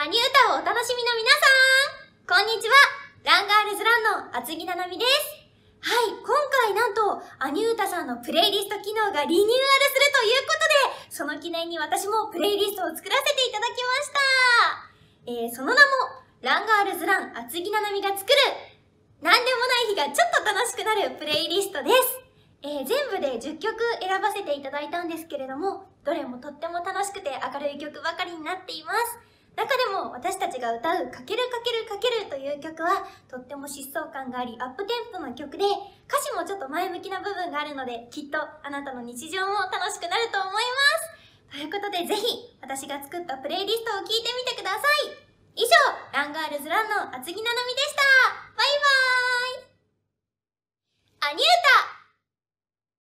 アニ歌をお楽しみの皆さんこんにちはランガールズランの厚木ななみですはい、今回なんと、アニュータさんのプレイリスト機能がリニューアルするということで、その記念に私もプレイリストを作らせていただきましたえー、その名も、ランガールズラン厚木ななみが作る、なんでもない日がちょっと楽しくなるプレイリストです。えー、全部で10曲選ばせていただいたんですけれども、どれもとっても楽しくて明るい曲ばかりになっています。中でも私たちが歌う「かけるかけるかける」という曲はとっても疾走感がありアップテンポの曲で歌詞もちょっと前向きな部分があるのできっとあなたの日常も楽しくなると思いますということでぜひ私が作ったプレイリストを聴いてみてください以上ランガールズランの厚木ななみでしたバイバーイアニュータ